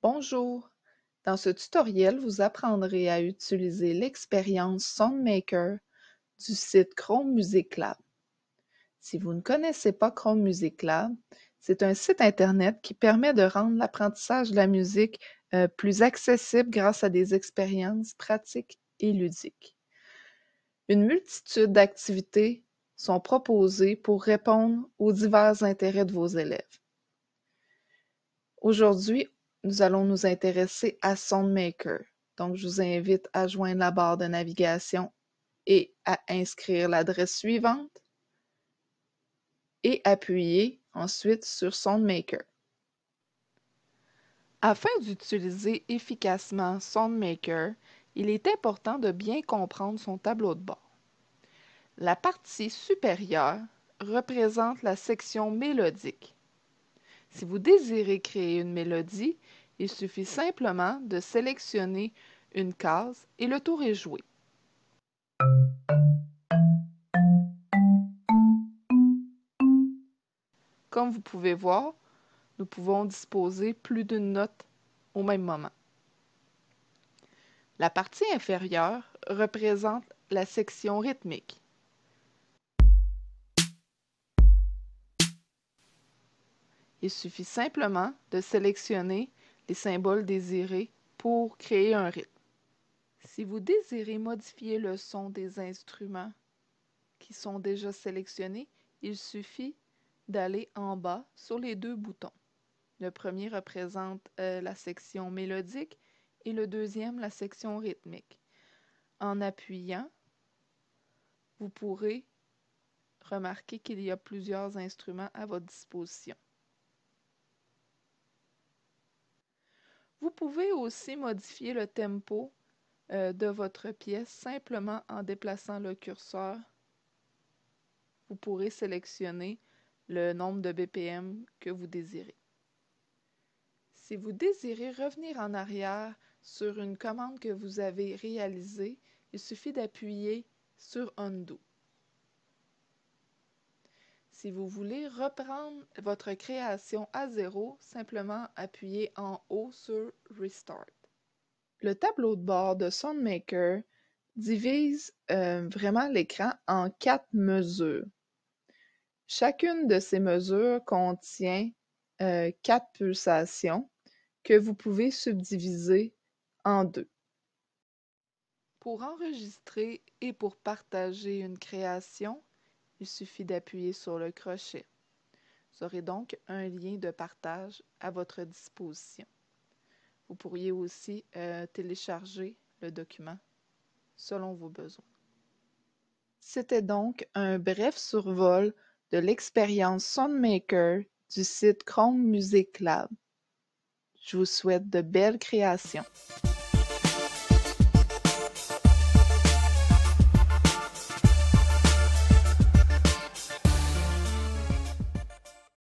Bonjour, dans ce tutoriel vous apprendrez à utiliser l'expérience SoundMaker du site Chrome Music Lab. Si vous ne connaissez pas Chrome Music Lab, c'est un site internet qui permet de rendre l'apprentissage de la musique euh, plus accessible grâce à des expériences pratiques et ludiques. Une multitude d'activités sont proposées pour répondre aux divers intérêts de vos élèves. Aujourd'hui, nous allons nous intéresser à SoundMaker. Donc, je vous invite à joindre la barre de navigation et à inscrire l'adresse suivante et appuyer ensuite sur SoundMaker. Afin d'utiliser efficacement SoundMaker, il est important de bien comprendre son tableau de bord. La partie supérieure représente la section mélodique si vous désirez créer une mélodie, il suffit simplement de sélectionner une case et le tour est joué. Comme vous pouvez voir, nous pouvons disposer plus d'une note au même moment. La partie inférieure représente la section rythmique. Il suffit simplement de sélectionner les symboles désirés pour créer un rythme. Si vous désirez modifier le son des instruments qui sont déjà sélectionnés, il suffit d'aller en bas sur les deux boutons. Le premier représente euh, la section mélodique et le deuxième la section rythmique. En appuyant, vous pourrez remarquer qu'il y a plusieurs instruments à votre disposition. Vous pouvez aussi modifier le tempo euh, de votre pièce simplement en déplaçant le curseur. Vous pourrez sélectionner le nombre de BPM que vous désirez. Si vous désirez revenir en arrière sur une commande que vous avez réalisée, il suffit d'appuyer sur Undo. Si vous voulez reprendre votre création à zéro, simplement appuyez en haut sur Restart. Le tableau de bord de SoundMaker divise euh, vraiment l'écran en quatre mesures. Chacune de ces mesures contient euh, quatre pulsations que vous pouvez subdiviser en deux. Pour enregistrer et pour partager une création, il suffit d'appuyer sur le crochet. Vous aurez donc un lien de partage à votre disposition. Vous pourriez aussi euh, télécharger le document selon vos besoins. C'était donc un bref survol de l'expérience Soundmaker du site Chrome Music Lab. Je vous souhaite de belles créations.